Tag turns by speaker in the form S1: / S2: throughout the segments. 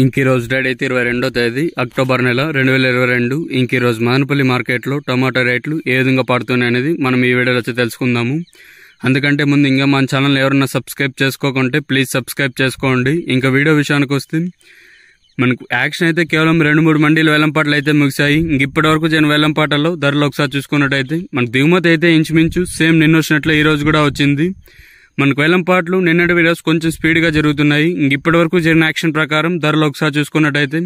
S1: ఇంకీ రోజు డేట్ అయితే ఇరవై రెండో తేదీ అక్టోబర్ నెల రెండు వేల ఇరవై రెండు ఇంకీ రోజు మానపల్లి మార్కెట్లో టమాటా రేట్లు ఏ విధంగా పడుతున్నాయి అనేది మనం ఈ వీడియోలో వచ్చి తెలుసుకుందాము అందుకంటే ముందు ఇంకా మన ఛానల్ ఎవరన్నా సబ్స్క్రైబ్ చేసుకోకుంటే ప్లీజ్ సబ్స్క్రైబ్ చేసుకోండి ఇంకా వీడియో విషయానికి వస్తే మనకు యాక్షన్ అయితే కేవలం రెండు మూడు మండీలు వెళ్ళంపాటలు అయితే ముగిశాయి ఇంక ఇప్పటి వరకు జరిగిన వెళ్ళంపాటల్లో ధరలు ఒకసారి చూసుకున్నట్టయితే మనకు దిగుమతి అయితే ఇంచుమించు సేమ్ నిన్న వచ్చినట్లు ఈ రోజు కూడా వచ్చింది మనకు వేలంపాట్లు నిన్నటి వీడియోస్ కొంచెం స్పీడ్గా జరుగుతున్నాయి ఇప్పటి వరకు జరిగిన యాక్షన్ ప్రకారం ధరలు ఒకసారి చూసుకున్నట్టయితే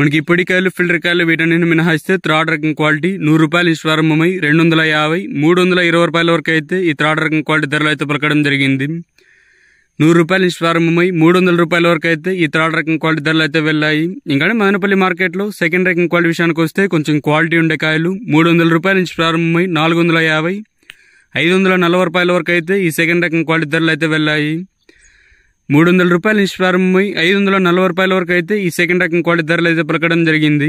S1: మనకి ఇప్పటికాయలు ఫిల్టర్ కాయలు వీటన్నిటిని మినహాయిస్తే త్రాడ్ రకం క్వాలిటీ నూరు రూపాయల నుంచి ప్రారంభమై రెండు వందల యాభై మూడు వందల ఇరవై రూపాయల వరకు అయితే ఈ త్రాడ్ రకం క్వాలిటీ ధరలు అయితే పలకడం జరిగింది నూరు రూపాయల నుంచి ప్రారంభమై మూడు వందల రూపాయల వరకు అయితే ఈ త్రాడ్ రకం క్వాలిటీ ధరలు అయితే వెళ్ళాయి ఇంకా మదనపల్లి మార్కెట్లో సెకండ్ రకం క్వాలిటీ విషయానికి వస్తే కొంచెం క్వాలిటీ ఉండే కాయలు మూడు వందల రూపాయల నుంచి ప్రారంభమై నాలుగు వందల యాభై ఐదు వందల నలభై రూపాయల వరకు అయితే ఈ సెకండ్ రకం క్వాలిటీ ధరలు అయితే వెళ్ళాయి మూడు వందల రూపాయల నుంచి ప్రారంభమై ఐదు వందల నలభై రూపాయల వరకు అయితే ఈ సెకండ్ రకం క్వాలిటీ ధరలు అయితే పలకడం జరిగింది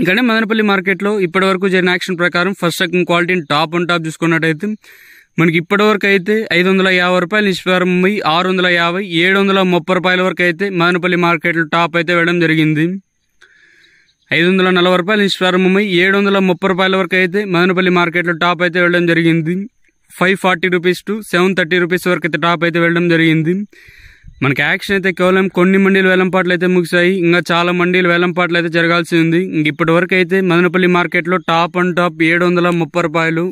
S1: ఇంకానే మదనపల్లి మార్కెట్లో ఇప్పటివరకు జరిగిన యాక్షన్ ప్రకారం ఫస్ట్ రకం క్వాలిటీని టాప్ అండ్ టాప్ చూసుకున్నట్టయితే మనకి ఇప్పటివరకు అయితే ఐదు వందల యాభై రూపాయల నుంచి ప్రారంభమై ఆరు వందల యాభై ఏడు వందల ముప్పై రూపాయల వరకు అయితే మదనపల్లి మార్కెట్లో టాప్ అయితే వేయడం జరిగింది ఐదు వందల నలభై రూపాయల నుంచి ప్రారంభమై ఏడు వందల ముప్పై రూపాయల వరకు అయితే మదనపల్లి మార్కెట్లో టాప్ అయితే వెళ్ళడం జరిగింది five forty rupees to seven thirty rupees వరకు అయితే టాప్ అయితే వెళ్ళడం జరిగింది మనకి యాక్షన్ అయితే కేవలం కొన్ని మండీలు వేలంపాట్లు అయితే ముగిశాయి ఇంకా చాలా మండీలు వేలంపాట్లు అయితే జరగాల్సి ఉంది ఇంక ఇప్పటి వరకు అయితే మదనపల్లి మార్కెట్లో టాప్ అండ్ టాప్ ఏడు వందల ముప్పై రూపాయలు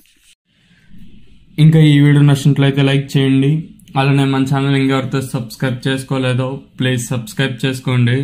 S1: ఇంకా ఈ వీడియో నచ్చినట్లయితే లైక్ చేయండి అలానే మన ఛానల్ ఇంకెవరితో సబ్స్క్రైబ్ చేసుకోలేదో ప్లీజ్ సబ్స్క్రైబ్ చేసుకోండి